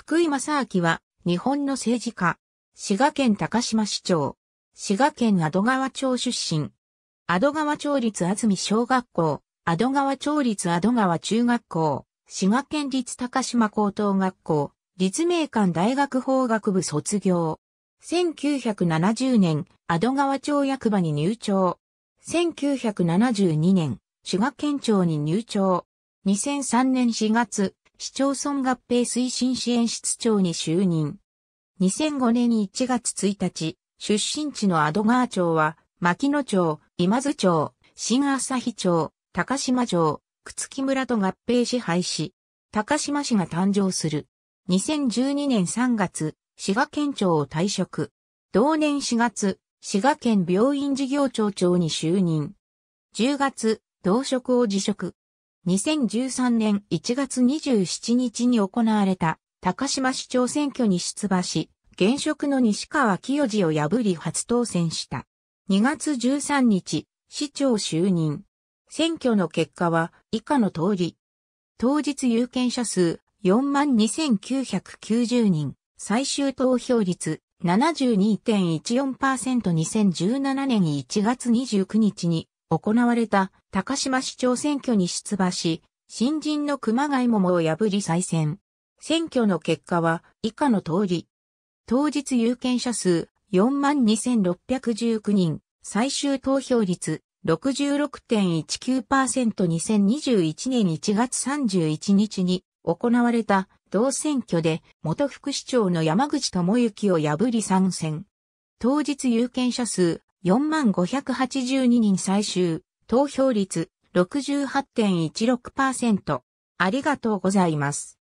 福井正明は、日本の政治家、滋賀県高島市長、滋賀県阿戸川町出身、阿戸川町立安住小学校、阿戸川町立阿戸川中学校、滋賀県立高島高等学校、立命館大学法学部卒業。1970年、阿戸川町役場に入庁。1972年、滋賀県庁に入庁。2003年4月、市町村合併推進支援室長に就任。2005年1月1日、出身地のアドガー町は、牧野町、今津町、新日町、高島町、くつき村と合併支配し、高島市が誕生する。2012年3月、滋賀県庁を退職。同年4月、滋賀県病院事業庁長に就任。10月、同職を辞職。2013年1月27日に行われた高島市長選挙に出馬し、現職の西川清治を破り初当選した。2月13日、市長就任。選挙の結果は以下の通り。当日有権者数42,990人、最終投票率 72.14%2017 年1月29日に行われた高島市長選挙に出馬し、新人の熊谷桃を破り再選。選挙の結果は以下の通り。当日有権者数42,619人、最終投票率 66.19%2021 年1月31日に行われた同選挙で元副市長の山口智之を破り参戦。当日有権者数4582人最終、投票率68.16%。ありがとうございます。